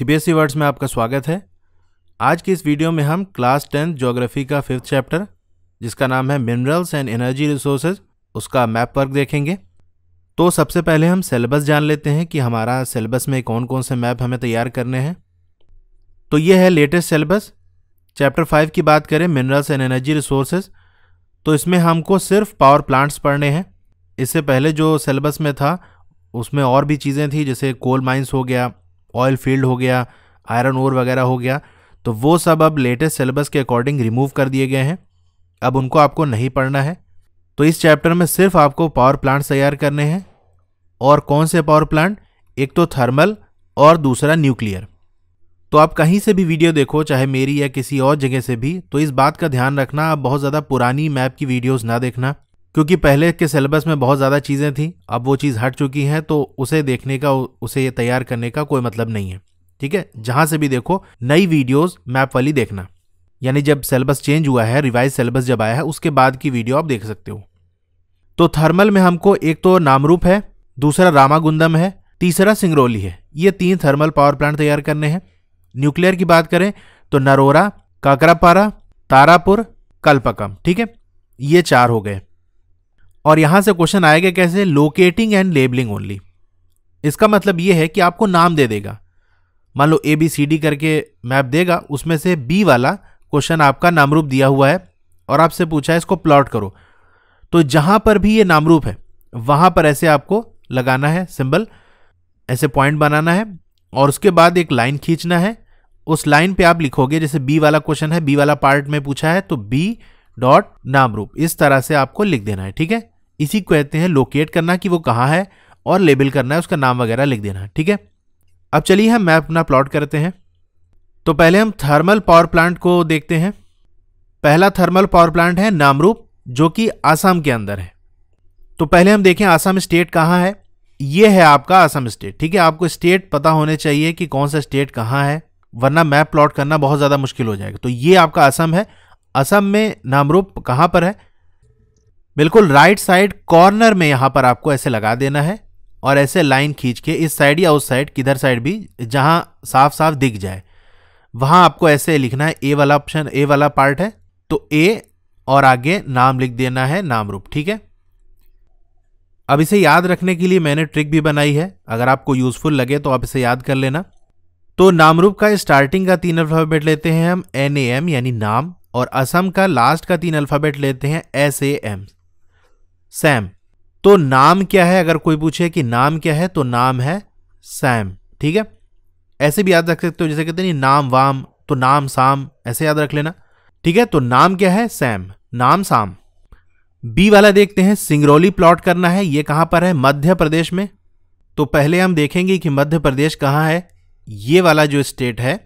CBSE words e में आपका स्वागत है आज की इस वीडियो में हम क्लास टेंथ ज्योग्राफी का फिफ्थ चैप्टर जिसका नाम है मिनरल्स एंड एनर्जी रिसोर्सेज उसका मैप वर्क देखेंगे तो सबसे पहले हम सिलेबस जान लेते हैं कि हमारा सिलेबस में कौन कौन से मैप हमें तैयार करने हैं तो ये है लेटेस्ट सिलेबस चैप्टर फाइव की बात करें मिनरल्स एंड एनर्जी रिसोर्सेज तो इसमें हमको सिर्फ पावर प्लांट्स पढ़ने हैं इससे पहले जो सिलेबस में था उसमें और भी चीज़ें थी जैसे कोल माइंस हो गया ऑयल फील्ड हो गया आयरन ओर वगैरह हो गया तो वो सब अब लेटेस्ट सिलेबस के अकॉर्डिंग रिमूव कर दिए गए हैं अब उनको आपको नहीं पढ़ना है तो इस चैप्टर में सिर्फ आपको पावर प्लांट तैयार करने हैं और कौन से पावर प्लांट एक तो थर्मल और दूसरा न्यूक्लियर तो आप कहीं से भी वीडियो देखो चाहे मेरी या किसी और जगह से भी तो इस बात का ध्यान रखना आप बहुत ज़्यादा पुरानी मैप की वीडियोस ना देखना क्योंकि पहले के सिलेबस में बहुत ज़्यादा चीज़ें थी अब वो चीज़ हट चुकी हैं तो उसे देखने का उसे ये तैयार करने का कोई मतलब नहीं है ठीक है जहाँ से भी देखो नई वीडियोस मैप वाली देखना यानी जब सिलेबस चेंज हुआ है रिवाइज सिलेबस जब आया है उसके बाद की वीडियो आप देख सकते हो तो थर्मल में हमको एक तो नामरूप है दूसरा रामागुंदम है तीसरा सिंगरौली है ये तीन थर्मल पावर प्लांट तैयार करने हैं न्यूक्लियर की बात करें तो नरोरा काकरापारा तारापुर कल्पकम ठीक है ये चार हो गए और यहां से क्वेश्चन आएगा कैसे लोकेटिंग एंड लेबलिंग ओनली इसका मतलब यह है कि आपको नाम दे देगा मान लो ए बी सी डी करके मैप देगा उसमें से बी वाला क्वेश्चन आपका नामरूप दिया हुआ है और आपसे पूछा है इसको प्लॉट करो तो जहां पर भी ये नामरूप है वहां पर ऐसे आपको लगाना है सिंबल ऐसे पॉइंट बनाना है और उसके बाद एक लाइन खींचना है उस लाइन पे आप लिखोगे जैसे बी वाला क्वेश्चन है बी वाला पार्ट में पूछा है तो बी डॉट नामरूप इस तरह से आपको लिख देना है ठीक है इसी को कहते हैं लोकेट करना कि वो कहाँ है और लेबल करना है उसका नाम वगैरह लिख देना ठीक है अब चलिए हम मैप अपना प्लॉट करते हैं तो पहले हम थर्मल पावर प्लांट को देखते हैं पहला थर्मल पावर प्लांट है नामरूप जो कि आसाम के अंदर है तो पहले हम देखें आसाम स्टेट कहाँ है ये है आपका आसाम स्टेट ठीक है आपको स्टेट पता होने चाहिए कि कौन सा स्टेट कहाँ है वरना मैप प्लॉट करना बहुत ज़्यादा मुश्किल हो जाएगा तो ये आपका असम है असम में नामरूप कहाँ पर है बिल्कुल राइट साइड कॉर्नर में यहाँ पर आपको ऐसे लगा देना है और ऐसे लाइन खींच के इस साइड या उस साइड किधर साइड भी जहाँ साफ साफ दिख जाए वहाँ आपको ऐसे लिखना है ए वाला ऑप्शन ए वाला पार्ट है तो ए और आगे नाम लिख देना है नाम रूप ठीक है अब इसे याद रखने के लिए मैंने ट्रिक भी बनाई है अगर आपको यूजफुल लगे तो आप इसे याद कर लेना तो नाम रूप का स्टार्टिंग का तीन अल्फ़ाबेट लेते हैं हम एन ए एम यानी नाम और असम का लास्ट का तीन अल्फ़ाबेट लेते हैं एस ए एम सैम तो नाम क्या है अगर कोई पूछे कि नाम क्या है तो नाम है सैम ठीक है ऐसे भी याद रख सकते हो जैसे कहते नहीं नाम वाम तो नाम साम ऐसे याद रख लेना ठीक है तो नाम क्या है सैम नाम साम बी वाला देखते हैं सिंगरौली प्लॉट करना है ये कहां पर है मध्य प्रदेश में तो पहले हम देखेंगे कि मध्य प्रदेश कहां है ये वाला जो स्टेट है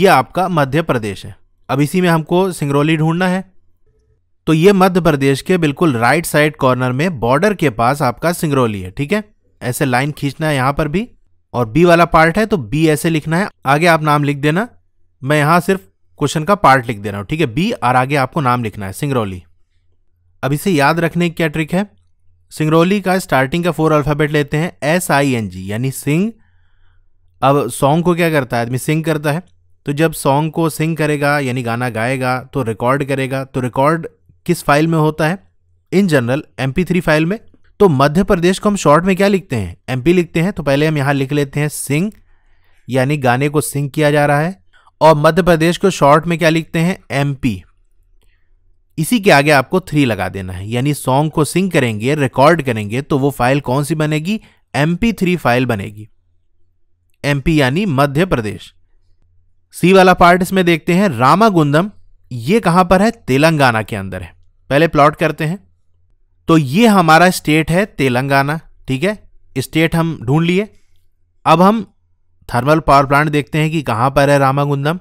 ये आपका मध्य प्रदेश है अब इसी में हमको सिंगरौली ढूंढना है तो ये मध्य प्रदेश के बिल्कुल राइट साइड कॉर्नर में बॉर्डर के पास आपका सिंगरौली है ठीक है ऐसे लाइन खींचना है यहां पर भी और बी वाला पार्ट है तो बी ऐसे लिखना है आगे आप नाम लिख देना मैं यहां सिर्फ क्वेश्चन का पार्ट लिख दे रहा हूं ठीक है बी और आगे आपको नाम लिखना है सिंगरौली अब इसे याद रखने की क्या ट्रिक है सिंगरौली का स्टार्टिंग का फोर अल्फाबेट लेते हैं एस आई एन जी यानी सिंग अब सॉन्ग को क्या करता है आदमी सिंग करता है तो जब सॉन्ग को सिंग करेगा यानी गाना गाएगा तो रिकॉर्ड करेगा तो रिकॉर्ड किस फाइल में होता है in general M three file में तो मध्य प्रदेश को हम शॉर्ट में क्या लिखते हैं एम लिखते हैं तो पहले हम यहाँ लिख लेते हैं सिंह यानी गाने को सिंह किया जा रहा है और मध्य प्रदेश को शॉर्ट में क्या लिखते हैं एम इसी के आगे आपको थ्री लगा देना है यानी सॉन्ग को सिंग करेंगे रिकॉर्ड करेंगे तो वो फाइल कौन सी बनेगी एम थ्री फाइल बनेगी एम यानी मध्य प्रदेश सी वाला पार्ट इसमें देखते हैं रामागुंदम ये कहां पर है तेलंगाना के अंदर है पहले प्लॉट करते हैं तो ये हमारा स्टेट है तेलंगाना ठीक है स्टेट हम ढूंढ लिए अब हम थर्मल पावर प्लांट देखते हैं कि कहां पर है रामागुंदम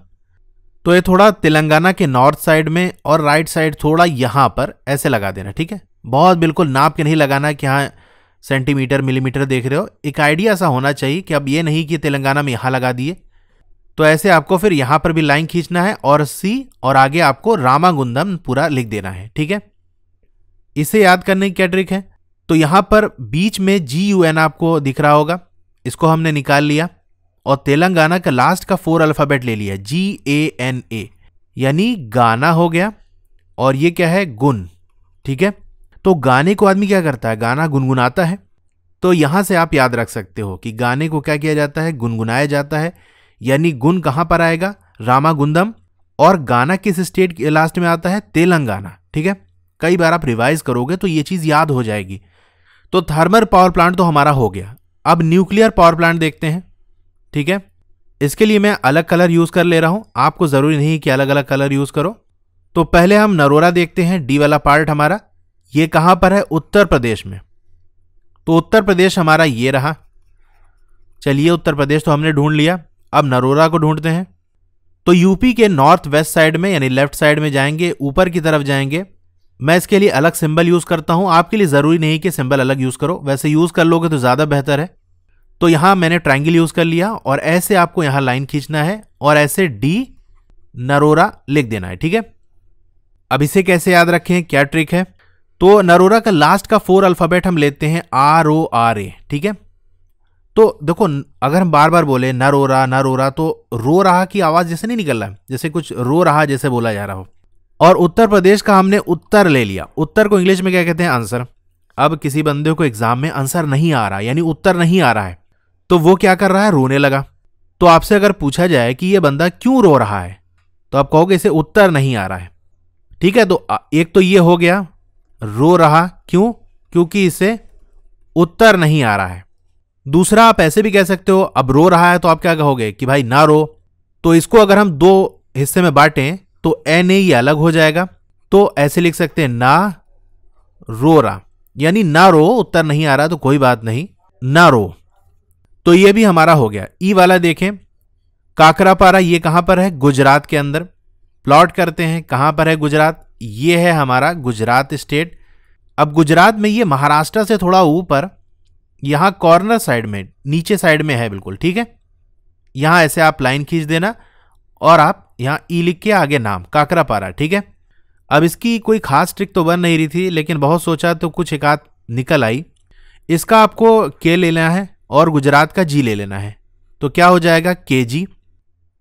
तो ये थोड़ा तेलंगाना के नॉर्थ साइड में और राइट साइड थोड़ा यहां पर ऐसे लगा देना ठीक है बहुत बिल्कुल नाप के नहीं लगाना कि हाँ सेंटीमीटर मिलीमीटर देख रहे हो एक आइडिया सा होना चाहिए कि अब ये नहीं कि तेलंगाना में यहां लगा दिए तो ऐसे आपको फिर यहां पर भी लाइन खींचना है और सी और आगे आपको रामागुंदम पूरा लिख देना है ठीक है इसे याद करने की क्या ट्रिक है तो यहां पर बीच में जी यू एन आपको दिख रहा होगा इसको हमने निकाल लिया और तेलंगाना का लास्ट का फोर अल्फाबेट ले लिया जी ए एन ए यानी गाना हो गया और ये क्या है गुन ठीक है तो गाने को आदमी क्या करता है गाना गुनगुनाता है तो यहां से आप याद रख सकते हो कि गाने को क्या किया जाता है गुनगुनाया जाता है यानी गुण कहाँ पर आएगा रामागुंदम और गाना किस स्टेट के लास्ट में आता है तेलंगाना ठीक है कई बार आप रिवाइज करोगे तो ये चीज़ याद हो जाएगी तो थर्मल पावर प्लांट तो हमारा हो गया अब न्यूक्लियर पावर प्लांट देखते हैं ठीक है इसके लिए मैं अलग कलर यूज़ कर ले रहा हूं आपको ज़रूरी नहीं कि अलग अलग कलर यूज़ करो तो पहले हम नरोरा देखते हैं डी वाला पार्ट हमारा ये कहाँ पर है उत्तर प्रदेश में तो उत्तर प्रदेश हमारा ये रहा चलिए उत्तर प्रदेश तो हमने ढूंढ लिया अब नरोरा को ढूंढते हैं तो यूपी के नॉर्थ वेस्ट साइड में यानी लेफ्ट साइड में जाएंगे ऊपर की तरफ जाएंगे मैं इसके लिए अलग सिंबल यूज़ करता हूं आपके लिए ज़रूरी नहीं कि सिंबल अलग यूज़ करो वैसे यूज़ कर लोगे तो ज़्यादा बेहतर है तो यहां मैंने ट्राइंगल यूज़ कर लिया और ऐसे आपको यहां लाइन खींचना है और ऐसे डी नरोरा लिख देना है ठीक है अब इसे कैसे याद रखें क्या ट्रिक है तो नरोरा का लास्ट का फोर अल्फ़ाबेट हम लेते हैं आर ओ आर ए ठीक है तो देखो अगर हम बार बार बोले ना रो रहा ना रो रहा तो रो रहा की आवाज़ जैसे नहीं निकल रहा है जैसे कुछ रो रहा जैसे बोला जा रहा हो और उत्तर प्रदेश का हमने उत्तर ले लिया उत्तर को इंग्लिश में क्या कहते हैं आंसर अब किसी बंदे को एग्जाम में आंसर नहीं आ रहा यानी उत्तर नहीं आ रहा है तो वो क्या कर रहा है रोने लगा तो आपसे अगर पूछा जाए कि ये बंदा क्यों रो रहा है तो आप कहोगे इसे उत्तर नहीं आ रहा है ठीक है तो एक तो ये हो गया रो रहा क्यों क्योंकि इसे उत्तर नहीं आ रहा है दूसरा आप ऐसे भी कह सकते हो अब रो रहा है तो आप क्या कहोगे कि भाई ना रो तो इसको अगर हम दो हिस्से में बांटें तो एन ए ये अलग हो जाएगा तो ऐसे लिख सकते हैं ना रो रहा यानी ना रो उत्तर नहीं आ रहा तो कोई बात नहीं ना रो तो ये भी हमारा हो गया ई वाला देखें काकरापारा ये कहां पर है गुजरात के अंदर प्लॉट करते हैं कहां पर है गुजरात ये है हमारा गुजरात स्टेट अब गुजरात में ये महाराष्ट्र से थोड़ा ऊपर यहाँ कॉर्नर साइड में नीचे साइड में है बिल्कुल ठीक है यहाँ ऐसे आप लाइन खींच देना और आप यहाँ ई e लिख के आगे नाम काकरा पारा ठीक है अब इसकी कोई खास ट्रिक तो बन नहीं रही थी लेकिन बहुत सोचा तो कुछ एक आध निकल आई इसका आपको के ले लेना है और गुजरात का जी ले लेना है तो क्या हो जाएगा के जी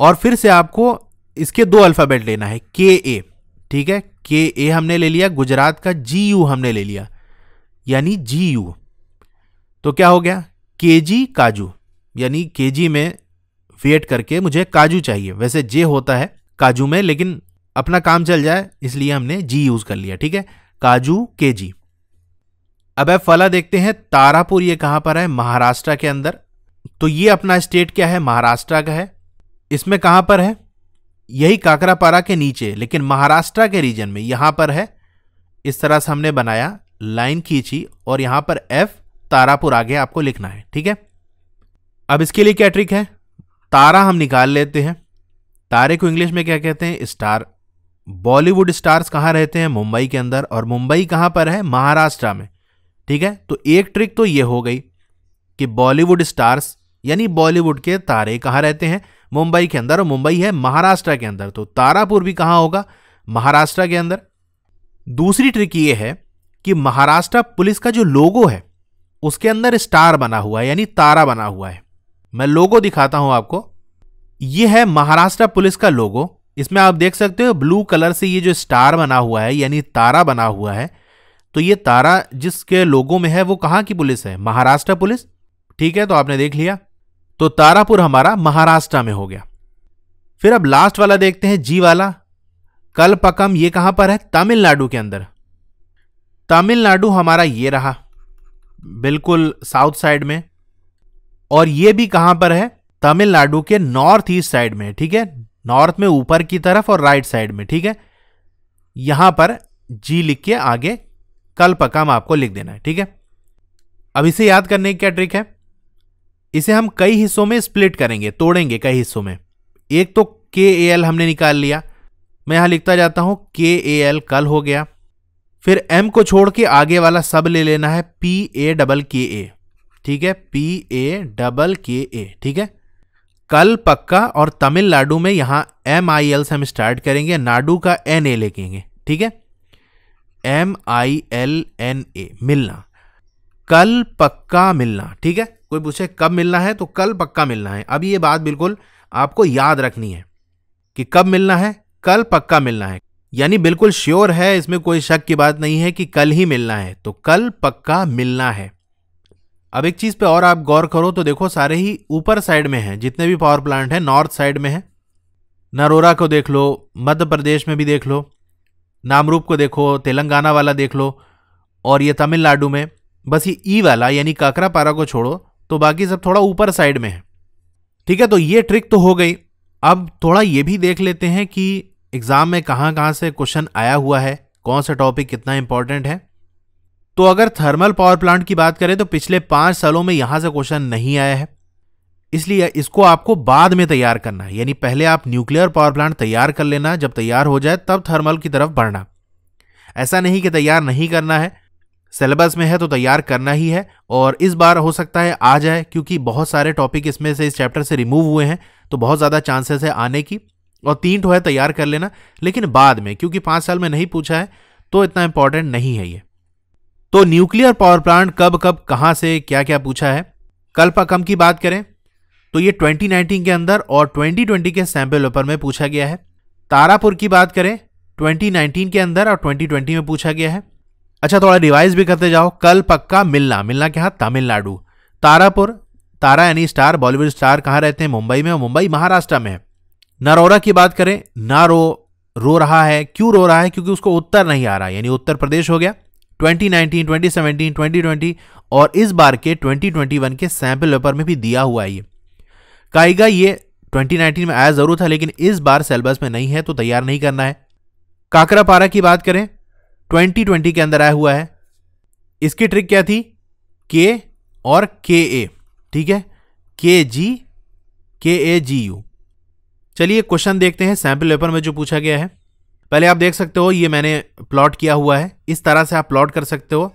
और फिर से आपको इसके दो अल्फ़ाबेट लेना है के ए ठीक है के ए हमने ले लिया गुजरात का जी यू हमने ले लिया यानी जी यू तो क्या हो गया केजी काजू यानी केजी में वेट करके मुझे काजू चाहिए वैसे जे होता है काजू में लेकिन अपना काम चल जाए इसलिए हमने जी यूज कर लिया ठीक है काजू केजी अब अब फला देखते हैं तारापुर ये कहां पर है महाराष्ट्र के अंदर तो ये अपना स्टेट क्या है महाराष्ट्र का है इसमें कहां पर है यही काकरापारा के नीचे लेकिन महाराष्ट्र के रीजन में यहां पर है इस तरह से हमने बनाया लाइन खींची और यहां पर एफ तारापुर आगे आपको लिखना है ठीक है अब इसके लिए क्या ट्रिक है तारा हम निकाल लेते हैं तारे को इंग्लिश में क्या कहते हैं स्टार बॉलीवुड स्टार्स कहाँ रहते हैं मुंबई के अंदर और मुंबई कहाँ पर है महाराष्ट्र में ठीक है तो एक ट्रिक तो ये हो गई कि बॉलीवुड स्टार्स यानी बॉलीवुड के तारे कहाँ रहते हैं मुंबई के अंदर और मुंबई है महाराष्ट्र के अंदर तो तारापुर भी कहाँ होगा महाराष्ट्र के अंदर दूसरी ट्रिक ये है कि महाराष्ट्र पुलिस का जो लोगो है उसके अंदर स्टार बना हुआ है यानी तारा बना हुआ है मैं लोगो दिखाता हूं आपको यह है महाराष्ट्र पुलिस का लोगो इसमें आप देख सकते हो ब्लू कलर से ये जो स्टार बना हुआ है यानी तारा बना हुआ है तो ये तारा जिसके लोगो में है वो कहां की पुलिस है महाराष्ट्र पुलिस ठीक है तो आपने देख लिया तो तारापुर हमारा महाराष्ट्र में हो गया फिर अब लास्ट वाला देखते हैं जी वाला कलपकम ये कहां पर है तमिलनाडु के अंदर तमिलनाडु हमारा ये रहा बिल्कुल साउथ साइड में और ये भी कहां पर है तमिलनाडु के नॉर्थ ईस्ट साइड में ठीक है नॉर्थ में ऊपर की तरफ और राइट साइड में ठीक है यहां पर जी लिख के आगे कल्पकम आपको लिख देना है ठीक है अब इसे याद करने की क्या ट्रिक है इसे हम कई हिस्सों में स्प्लिट करेंगे तोड़ेंगे कई हिस्सों में एक तो के ए एल हमने निकाल लिया मैं यहां लिखता जाता हूं के ए एल कल हो गया फिर एम को छोड़ के आगे वाला सब ले लेना है पी ए डबल के ए ठीक है पी ए डबल के ए ठीक है कल पक्का और तमिलनाडु में यहाँ एम आई एल से हम स्टार्ट करेंगे नाडु का एन ए लिखेंगे ठीक है M I L N A मिलना कल पक्का मिलना ठीक है कोई पूछे कब मिलना है तो कल पक्का मिलना है अब ये बात बिल्कुल आपको याद रखनी है कि कब मिलना है कल पक्का मिलना है यानी बिल्कुल श्योर है इसमें कोई शक की बात नहीं है कि कल ही मिलना है तो कल पक्का मिलना है अब एक चीज़ पे और आप गौर करो तो देखो सारे ही ऊपर साइड में हैं जितने भी पावर प्लांट हैं नॉर्थ साइड में हैं नरोरा को देख लो मध्य प्रदेश में भी देख लो नामरूप को देखो तेलंगाना वाला देख लो और ये तमिलनाडु में बस ये ई वाला यानी काकरापारा को छोड़ो तो बाकी सब थोड़ा ऊपर साइड में है ठीक है तो ये ट्रिक तो हो गई अब थोड़ा ये भी देख लेते हैं कि एग्ज़ाम में कहाँ कहाँ से क्वेश्चन आया हुआ है कौन सा टॉपिक कितना इंपॉर्टेंट है तो अगर थर्मल पावर प्लांट की बात करें तो पिछले पांच सालों में यहां से क्वेश्चन नहीं आया है इसलिए इसको आपको बाद में तैयार करना है यानी पहले आप न्यूक्लियर पावर प्लांट तैयार कर लेना जब तैयार हो जाए तब थर्मल की तरफ बढ़ना ऐसा नहीं कि तैयार नहीं करना है सिलेबस में है तो तैयार करना ही है और इस बार हो सकता है आ जाए क्योंकि बहुत सारे टॉपिक इसमें से इस चैप्टर से रिमूव हुए हैं तो बहुत ज़्यादा चांसेस है आने की और तीन ठो है तैयार कर लेना लेकिन बाद में क्योंकि पांच साल में नहीं पूछा है तो इतना इंपॉर्टेंट नहीं है ये तो न्यूक्लियर पावर प्लांट कब कब कहां से क्या क्या पूछा है कल्पाकम की बात करें तो ये 2019 के अंदर और 2020 के सैंपल पेपर में पूछा गया है तारापुर की बात करें 2019 के अंदर और 2020 में पूछा गया है अच्छा थोड़ा रिवाइज भी करते जाओ कल पक्का मिलना मिलना क्या तमिलनाडु तारापुर तारा यानी स्टार बॉलीवुड स्टार कहाँ रहते हैं मुंबई में और मुंबई महाराष्ट्र में है नरोरा की बात करें नारो रो रहा है क्यों रो रहा है क्योंकि उसको उत्तर नहीं आ रहा यानी उत्तर प्रदेश हो गया 2019, 2017, 2020 और इस बार के 2021 के सैंपल पेपर में भी दिया हुआ है ये काइगा ये 2019 में आया जरूर था लेकिन इस बार सिलेबस में नहीं है तो तैयार नहीं करना है काकरापारा की बात करें 2020 के अंदर आया हुआ है इसकी ट्रिक क्या थी के और के ए ठीक है के जी के ए जी यू चलिए क्वेश्चन देखते हैं सैम्पल पेपर में जो पूछा गया है पहले आप देख सकते हो ये मैंने प्लॉट किया हुआ है इस तरह से आप प्लॉट कर सकते हो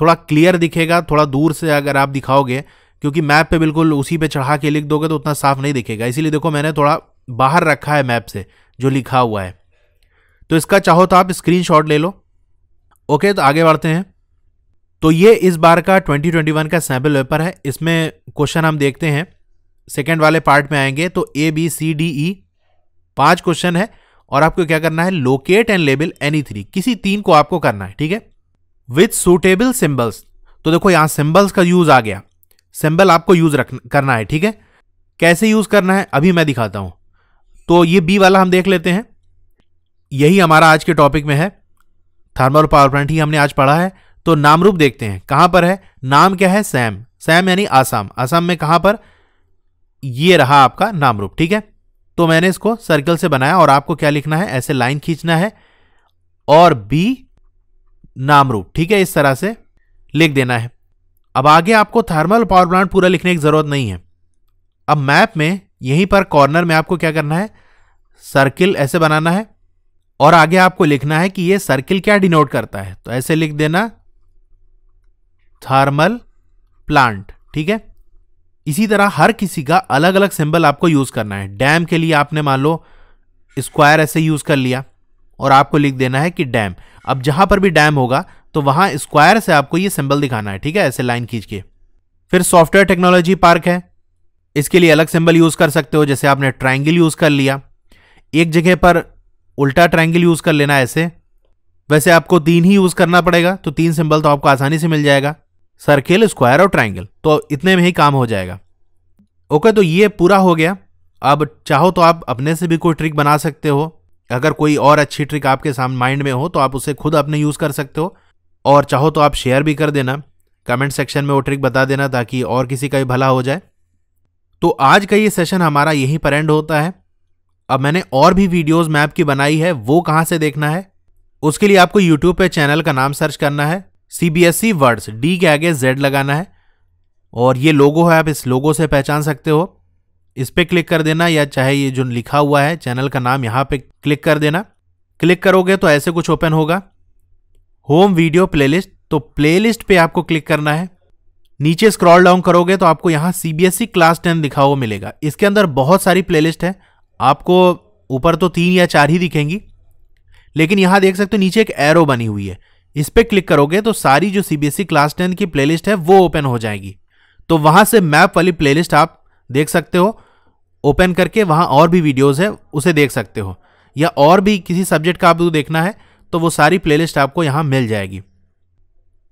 थोड़ा क्लियर दिखेगा थोड़ा दूर से अगर आप दिखाओगे क्योंकि मैप पे बिल्कुल उसी पे चढ़ा के लिख दोगे तो उतना साफ नहीं दिखेगा इसीलिए देखो मैंने थोड़ा बाहर रखा है मैप से जो लिखा हुआ है तो इसका चाहो तो आप स्क्रीन ले लो ओके तो आगे बढ़ते हैं तो ये इस बार का 2021 का सैम्पल पेपर है इसमें क्वेश्चन हम देखते हैं सेकेंड वाले पार्ट में आएंगे तो ए बी सी डी ई पांच क्वेश्चन है और आपको क्या करना है locate and label any three किसी तीन को आपको करना है ठीक है विथ सुटेबल सिंबल्स तो देखो यहां सिंबल्स का यूज आ गया सिंबल आपको यूज करना है ठीक है कैसे यूज करना है अभी मैं दिखाता हूं तो ये बी वाला हम देख लेते हैं यही हमारा आज के टॉपिक में है थर्मल पावर प्लांट ही हमने आज पढ़ा है तो नाम रूप देखते हैं कहां पर है नाम क्या है सैम सैम यानी आसाम आसाम में कहां पर ये रहा आपका नाम रूप ठीक है तो मैंने इसको सर्कल से बनाया और आपको क्या लिखना है ऐसे लाइन खींचना है और बी नाम रूप ठीक है इस तरह से लिख देना है अब आगे आपको थर्मल पावर प्लांट पूरा लिखने की जरूरत नहीं है अब मैप में यहीं पर कॉर्नर में आपको क्या करना है सर्किल ऐसे बनाना है और आगे आपको लिखना है कि यह सर्किल क्या डिनोट करता है तो ऐसे लिख देना थर्मल प्लांट ठीक है इसी तरह हर किसी का अलग अलग सिंबल आपको यूज़ करना है डैम के लिए आपने मान लो स्क्वायर ऐसे यूज़ कर लिया और आपको लिख देना है कि डैम अब जहां पर भी डैम होगा तो वहां स्क्वायर से आपको ये सिंबल दिखाना है ठीक है ऐसे लाइन खींच के फिर सॉफ्टवेयर टेक्नोलॉजी पार्क है इसके लिए अलग सिंबल यूज़ कर सकते हो जैसे आपने ट्राइंगल यूज़ कर लिया एक जगह पर उल्टा ट्राइंगल यूज़ कर लेना ऐसे वैसे आपको तीन ही यूज़ करना पड़ेगा तो तीन सिंबल तो आपको आसानी से मिल जाएगा सर्किल स्क्वायर और ट्राइंगल तो इतने में ही काम हो जाएगा ओके तो ये पूरा हो गया अब चाहो तो आप अपने से भी कोई ट्रिक बना सकते हो अगर कोई और अच्छी ट्रिक आपके सामने माइंड में हो तो आप उसे खुद अपने यूज़ कर सकते हो और चाहो तो आप शेयर भी कर देना कमेंट सेक्शन में वो ट्रिक बता देना ताकि और किसी का भी भला हो जाए तो आज का ये सेशन हमारा यहीं पर एंड होता है अब मैंने और भी वीडियोज मैप की बनाई है वो कहाँ से देखना है उसके लिए आपको यूट्यूब पे चैनल का नाम सर्च करना है सीबीएसई e वर्ड्स डी के आगे जेड लगाना है और ये लोगो है आप इस लोगो से पहचान सकते हो इस पर क्लिक कर देना या चाहे ये जो लिखा हुआ है चैनल का नाम यहाँ पे क्लिक कर देना क्लिक करोगे तो ऐसे कुछ ओपन होगा होम वीडियो प्लेलिस्ट तो प्लेलिस्ट पे आपको क्लिक करना है नीचे स्क्रॉल डाउन करोगे तो आपको यहाँ सीबीएसई e क्लास टेन लिखा हुआ मिलेगा इसके अंदर बहुत सारी प्लेलिस्ट है आपको ऊपर तो तीन या चार ही दिखेंगी लेकिन यहाँ देख सकते हो नीचे एक एरो बनी हुई है इस पर क्लिक करोगे तो सारी जो सीबीएसई क्लास e टेन की प्ले है वो ओपन हो जाएगी तो वहां से मैप वाली प्ले आप देख सकते हो ओपन करके वहाँ और भी वीडियोज़ है उसे देख सकते हो या और भी किसी सब्जेक्ट का आपको देखना है तो वो सारी प्लेलिस्ट आपको यहाँ मिल जाएगी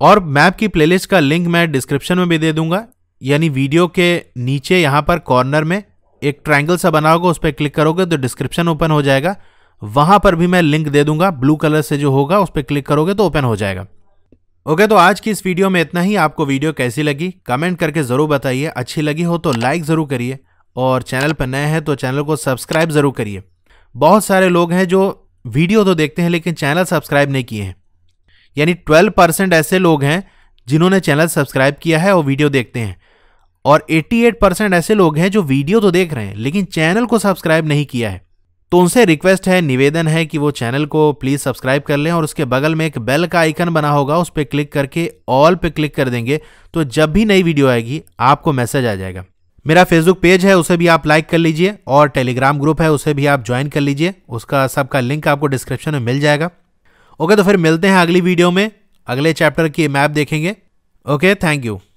और मैप की प्लेलिस्ट का लिंक मैं डिस्क्रिप्शन में भी दे दूंगा यानी वीडियो के नीचे यहाँ पर कॉर्नर में एक ट्रायंगल सा बना होगा उस पर क्लिक करोगे तो डिस्क्रिप्शन ओपन हो जाएगा वहां पर भी मैं लिंक दे दूंगा ब्लू कलर से जो होगा उस पर क्लिक करोगे तो ओपन हो जाएगा ओके okay, तो आज की इस वीडियो में इतना ही आपको वीडियो कैसी लगी कमेंट करके ज़रूर बताइए अच्छी लगी हो तो लाइक ज़रूर करिए और चैनल पर नए हैं तो चैनल को सब्सक्राइब ज़रूर करिए बहुत सारे लोग हैं जो वीडियो तो देखते हैं लेकिन चैनल सब्सक्राइब नहीं किए हैं यानी ट्वेल्व परसेंट ऐसे लोग हैं जिन्होंने चैनल सब्सक्राइब किया है और वीडियो देखते हैं और 88 परसेंट ऐसे लोग हैं जो वीडियो तो देख रहे हैं लेकिन चैनल को सब्सक्राइब नहीं किया है तो उनसे रिक्वेस्ट है निवेदन है कि वो चैनल को प्लीज़ सब्सक्राइब कर लें और उसके बगल में एक बेल का आइकन बना होगा उस पर क्लिक करके ऑल पे क्लिक कर देंगे तो जब भी नई वीडियो आएगी आपको मैसेज आ जाएगा मेरा फेसबुक पेज है उसे भी आप लाइक कर लीजिए और टेलीग्राम ग्रुप है उसे भी आप ज्वाइन कर लीजिए उसका सबका लिंक आपको डिस्क्रिप्शन में मिल जाएगा ओके तो फिर मिलते हैं अगली वीडियो में अगले चैप्टर की मैप देखेंगे ओके थैंक यू